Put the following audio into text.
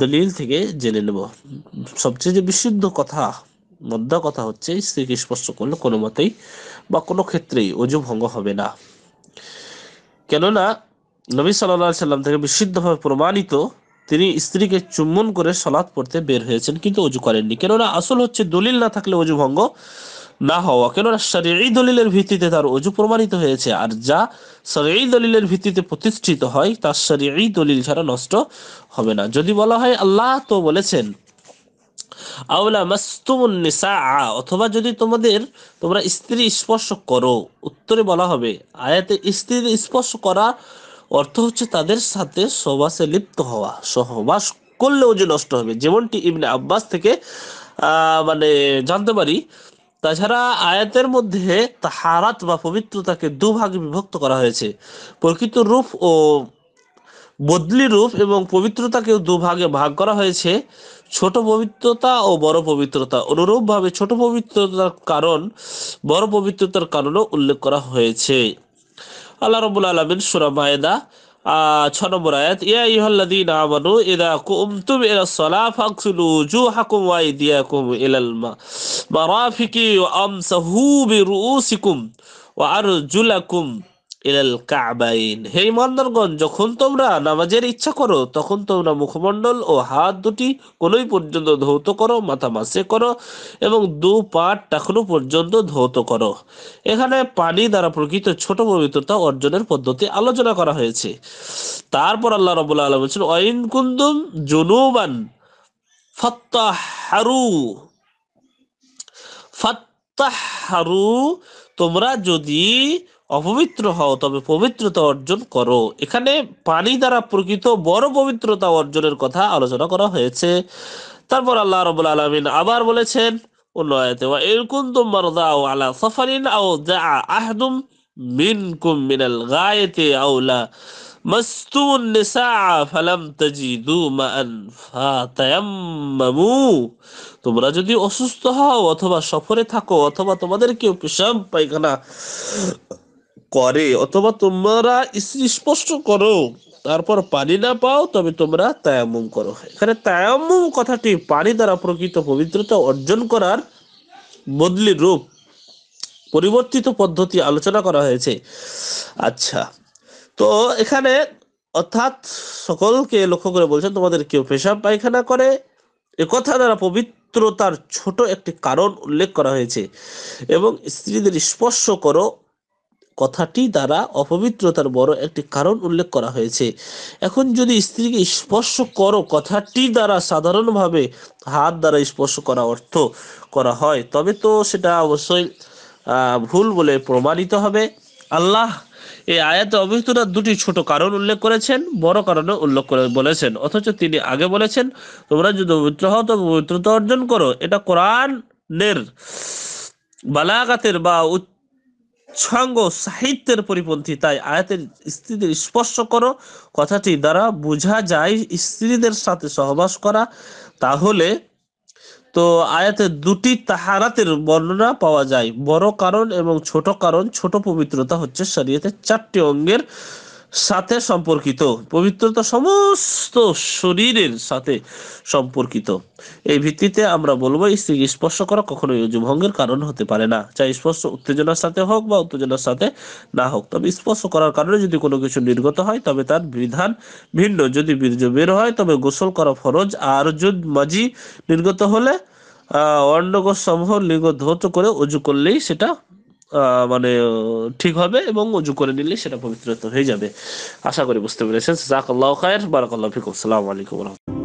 দলিল থেকে জেনে নেব সবচেয়ে যে বিশুদ্ধ কথা মধ্যা কথা হচ্ছে স্ত্রীকে স্পর্শ করলে কোনো মতেই বা কোনো ক্ষেত্রেই অজু ভঙ্গ হবে না কেননা নবী সাল্লা সাল্লাম থেকে বিশুদ্ধভাবে প্রমাণিত তিনি স্ত্রীকে চুম্বন করে সলাৎ পড়তে বের হয়েছেন কিন্তু অজু করেননি কেননা আসল হচ্ছে দলিল না থাকলে অজু ভঙ্গ না হওয়া কেননা শরীর দলিলের ভিত্তিতে তার অজু প্রমাণিত হয়েছে আর যা শরীর দলিলের ভিত্তিতে প্রতিষ্ঠিত হয় তার শরীর দলিল ছাড়া নষ্ট হবে না যদি বলা হয় আল্লাহ তো বলেছেন অথবা যদি তোমাদের তোমরা স্ত্রী স্পর্শ করো উত্তরে বলা হবে আয়াতে স্ত্রীর স্পর্শ করা অর্থ হচ্ছে তাদের সাথে সবাসে লিপ্ত হওয়া সহবাস করলেও যে নষ্ট হবে যেমনটি ইবনে আব্বাস থেকে মানে জানতে পারি তাছাড়া আয়াতের মধ্যে তাহারাত বা পবিত্রতাকে দুভাগে বিভক্ত করা হয়েছে প্রকৃত রূপ ও বদলি রূপ এবং পবিত্রতাকেও দুভাগে ভাগ করা হয়েছে ছোট পবিত্রতা ও বড় পবিত্রতা অনুরূপভাবে ছোট পবিত্রতার কারণ বড় পবিত্রতার কারণও উল্লেখ করা হয়েছে আল্লাহ রবুল আলমিন সুরা মায়েদা ছ নম্বর আয়াত ইয়া ইহল্লাদিন আমানু ইদা কুমতুম ইলা সলা ফাকসুলু জুহাকুম ওয়া ইদিয়াকুম ইলাল মারাফিকি ওয়া আমসাহু বিরুউসিকুম ওয়া আরজুলাকুম ইলাল কাবাইন হে যখন তোমরা নামাজের ইচ্ছা করো তখন তোমরা মুখমণ্ডল ও হাত দুটি কোনোই পর্যন্ত ধৌত করো মাথা মাসে করো এবং দু পাট টাকলো পর্যন্ত ধৌত করো এখানে পানি দ্বারা প্রকৃত ছোট পবিত্রতা অর্জনের পদ্ধতি আলোচনা করা হয়েছে তারপর আল্লাহ রবুল্লা আলম বলছেন অইন কুন্দুম জুনুবান হারু ফত্তাহারু তোমরা যদি অপবিত্র হও তবে পবিত্রতা অর্জন করো এখানে পানি দ্বারা প্রকৃত বড় পবিত্রতা অর্জনের কথা আলোচনা করা হয়েছে তারপর আল্লাহ রবুল আলমিন আবার বলেছেন অন্য তোমার দাও আলা সফারিন আও যা আহদুম মিনাল গায়েতে আউলা مستو النساء তোমরা যদি অসুস্থ হও অথবা সফরে থাকো অথবা তোমাদের কেউ পেশাম পায়খানা করে অথবা তোমরা স্পষ্ট করো তারপর পানি না পাও তবে তোমরা তায়াম্মুম করো এখানে তায়াম্মুম কথাটি পানি দ্বারা প্রকৃত পবিত্রতা অর্জন করার বদলি রূপ পরিবর্তিত পদ্ধতি আলোচনা করা হয়েছে আচ্ছা তো এখানে অর্থাৎ সকলকে লক্ষ্য করে বলছেন তোমাদের কেউ পেশাব পায়খানা করে একথা দ্বারা পবিত্রতার ছোট একটি কারণ উল্লেখ করা হয়েছে এবং স্ত্রীদের স্পর্শ করো কথাটি দ্বারা অপবিত্রতার বড় একটি কারণ উল্লেখ করা হয়েছে এখন যদি স্ত্রীকে স্পর্শ করো কথাটি দ্বারা সাধারণভাবে হাত দ্বারা স্পর্শ করা অর্থ করা হয় তবে তো সেটা অবশ্যই ভুল বলে প্রমাণিত হবে আল্লাহ এই আয়াতে অবহিততার দুটি ছোট কারণ উল্লেখ করেছেন বড় কারণে উল্লেখ করে বলেছেন অথচ তিনি আগে বলেছেন তোমরা যদি পবিত্র হও তো পবিত্রতা অর্জন করো এটা কোরআনের বালাগাতের বা সঙ্গ সাহিত্যের পরিপন্থী তাই আয়াতের স্ত্রীদের স্পর্শ করো কথাটি দ্বারা বোঝা যায় স্ত্রীদের সাথে সহবাস করা তাহলে তো আয়াতে দুটি তাহারাতের বর্ণনা পাওয়া যায় বড় কারণ এবং ছোট কারণ ছোট পবিত্রতা হচ্ছে শরীয়তে চারটি অঙ্গের সাথে সম্পর্কিত পবিত্রতা সমস্ত শরীরের সাথে সম্পর্কিত এই ভিত্তিতে আমরা বলবো স্ত্রীকে স্পর্শ করা কখনোই ভঙ্গের কারণ হতে পারে না চাই স্পর্শ উত্তেজনার সাথে হোক বা উত্তেজনার সাথে না হোক তবে স্পর্শ করার কারণে যদি কোনো কিছু নির্গত হয় তবে তার বিধান ভিন্ন যদি বীর্য বের হয় তবে গোসল করা ফরজ আর যদি মাঝি নির্গত হলে অন্ডগোস সমূহ লিঙ্গ ধৌত করে উজু করলেই সেটা মানে ঠিক হবে এবং উজু করে নিলে সেটা পবিত্রতা হয়ে যাবে আশা করি বুঝতে পেরেছেন জাকাল্লাহ খায়ের বারাকাল্লাহ ফিকুম সালাম আলাইকুম রহমতুল্লাহ